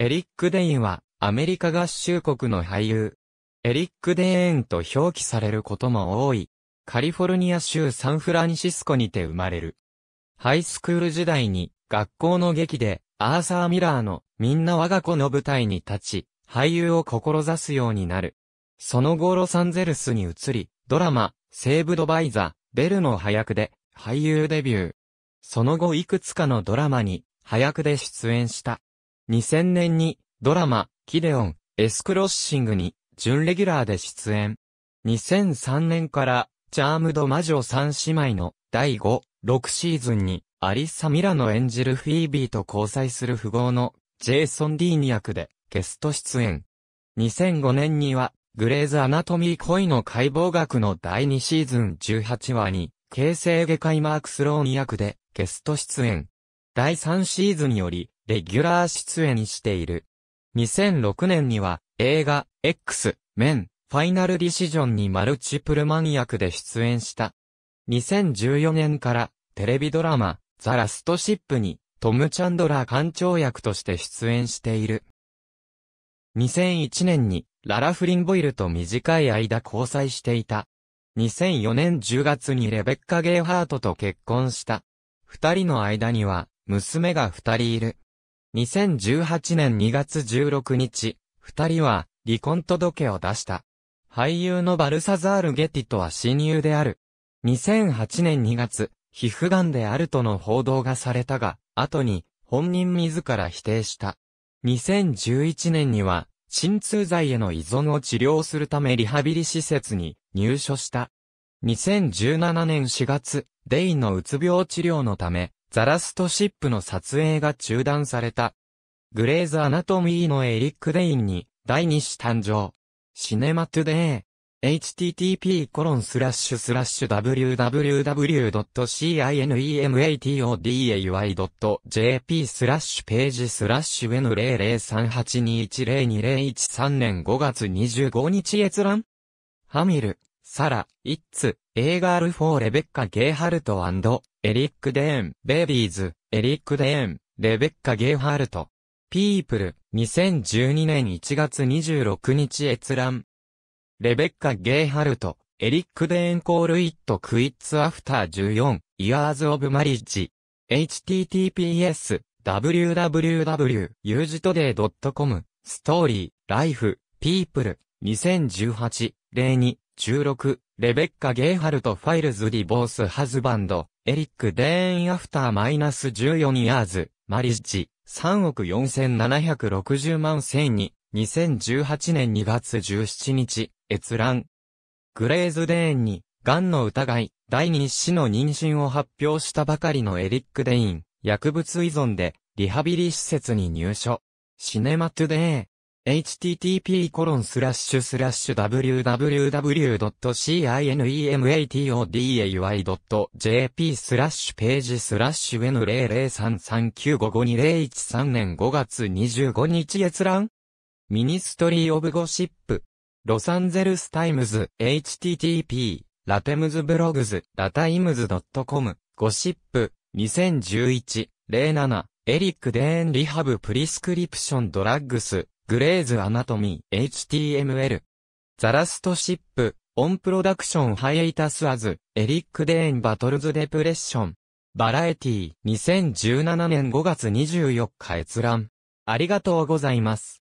エリック・デインは、アメリカ合衆国の俳優。エリック・デーンと表記されることも多い。カリフォルニア州サンフランシスコにて生まれる。ハイスクール時代に、学校の劇で、アーサー・ミラーの、みんな我が子の舞台に立ち、俳優を志すようになる。その後ロサンゼルスに移り、ドラマ、セーブドバイザ、ベルの早くで、俳優デビュー。その後いくつかのドラマに、早くで出演した。2000年にドラマ、キレオン、エスクロッシングに準レギュラーで出演。2003年からチャームド魔女三姉妹の第5、6シーズンにアリッサ・ミラの演じるフィービーと交際する富豪のジェイソン・ディーニ役でゲスト出演。2005年にはグレーズ・アナトミー恋の解剖学の第2シーズン18話に形成外科医マークス・ローニ役でゲスト出演。第3シーズンよりレギュラー出演している。2006年には映画 X、メン、ファイナルディシジョンにマルチプルマン役で出演した。2014年からテレビドラマザラストシップにトム・チャンドラー艦長役として出演している。2001年にララ・フリンボイルと短い間交際していた。2004年10月にレベッカ・ゲイハートと結婚した。二人の間には娘が二人いる。2018年2月16日、二人は離婚届を出した。俳優のバルサザール・ゲティとは親友である。2008年2月、皮膚癌であるとの報道がされたが、後に本人自ら否定した。2011年には、鎮痛剤への依存を治療するためリハビリ施設に入所した。2017年4月、デイのうつ病治療のため、ザラストシップの撮影が中断された。グレーズ・アナトミーのエリック・デインに、第2子誕生。シネマトゥデイ。http コロンスラッシュスラッシュ w w w c i n e m a t o d a y j p スラッシュページスラッシュ N00382102013 年5月25日閲覧ハミル、サラ、イッツ、エーガール・フォー・レベッカ・ゲーハルトエリック・デーン、ベイビーズ、エリック・デーン、レベッカ・ゲーハルト。ピープル、2012年1月26日閲覧。レベッカ・ゲーハルト、エリック・デーン・コール・イット・クイッツ・アフター14、イヤーズ・オブ・マリッジ。https, www.ugetoday.com、ストーリー、ライフ、ピープル、2018、02、16。レベッカ・ゲイハルト・ファイルズ・ディ・ボース・ハズバンド、エリック・デーン・アフター・マイナス14ヤーズ、マリッジ、3億4760万1000に、2018年2月17日、閲覧。グレーズ・デーンに、癌の疑い、第2子の妊娠を発表したばかりのエリック・デイン、薬物依存で、リハビリ施設に入所。シネマトゥデー、http://www.cinematoday.jp スラッシュページスラッシュ N00339552013 年5月25日閲覧ミニストリー・オブ・ゴシップロサンゼルス・タイムズ http ラテムズブログズラタイムズ .com ゴシップ2011-07エリック・デーン・リハブ・プリスクリプション・ドラッグスグレーズアナトミー、HTML。ザラストシップ、オンプロダクションハイエイタスアズ、エリック・デーン・バトルズ・デプレッション。バラエティ、2017年5月24日閲覧。ありがとうございます。